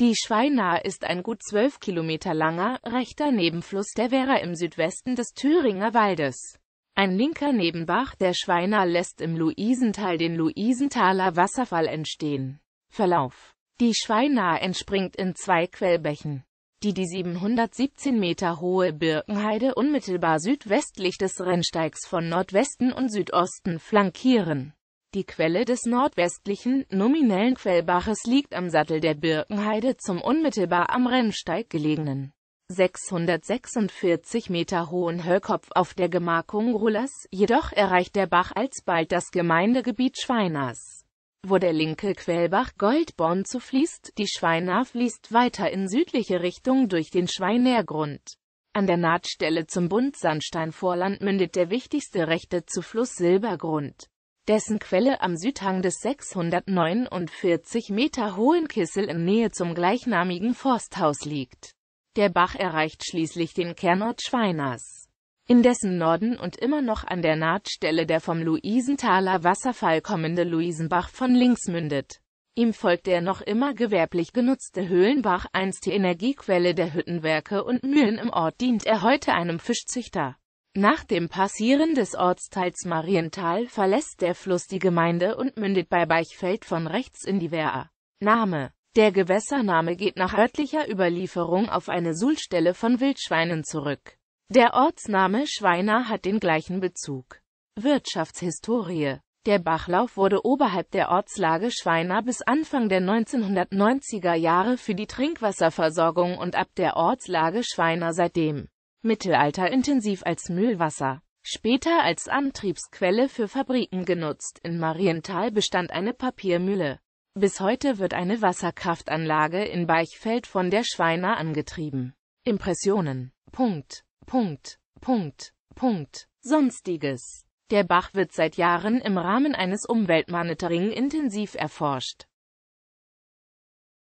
Die Schweina ist ein gut 12 Kilometer langer, rechter Nebenfluss der Werra im Südwesten des Thüringer Waldes. Ein linker Nebenbach der Schweina lässt im Luisental den Luisenthaler Wasserfall entstehen. Verlauf Die Schweina entspringt in zwei Quellbächen, die die 717 Meter hohe Birkenheide unmittelbar südwestlich des Rennsteigs von Nordwesten und Südosten flankieren die Quelle des nordwestlichen, nominellen Quellbaches liegt am Sattel der Birkenheide zum unmittelbar am Rennsteig gelegenen 646 Meter hohen Höllkopf auf der Gemarkung Rullers, jedoch erreicht der Bach alsbald das Gemeindegebiet Schweiners, wo der linke Quellbach Goldborn zufließt, die Schweiner fließt weiter in südliche Richtung durch den Schweinergrund. An der Nahtstelle zum Buntsandsteinvorland mündet der wichtigste rechte Zufluss Silbergrund dessen Quelle am Südhang des 649 Meter hohen Kissel in Nähe zum gleichnamigen Forsthaus liegt. Der Bach erreicht schließlich den Kernort Schweiners, in dessen Norden und immer noch an der Nahtstelle der vom Luisenthaler Wasserfall kommende Luisenbach von links mündet. Ihm folgt der noch immer gewerblich genutzte Höhlenbach, einst die Energiequelle der Hüttenwerke und Mühlen im Ort, dient er heute einem Fischzüchter. Nach dem Passieren des Ortsteils Marienthal verlässt der Fluss die Gemeinde und mündet bei Beichfeld von rechts in die Wear. Name Der Gewässername geht nach örtlicher Überlieferung auf eine Suhlstelle von Wildschweinen zurück. Der Ortsname Schweiner hat den gleichen Bezug. Wirtschaftshistorie Der Bachlauf wurde oberhalb der Ortslage Schweiner bis Anfang der 1990er Jahre für die Trinkwasserversorgung und ab der Ortslage Schweiner seitdem Mittelalter intensiv als Mühlwasser, später als Antriebsquelle für Fabriken genutzt. In Marienthal bestand eine Papiermühle. Bis heute wird eine Wasserkraftanlage in Beichfeld von der Schweiner angetrieben. Impressionen. Punkt, Punkt, Punkt, Punkt. Sonstiges. Der Bach wird seit Jahren im Rahmen eines Umweltmonitoring intensiv erforscht.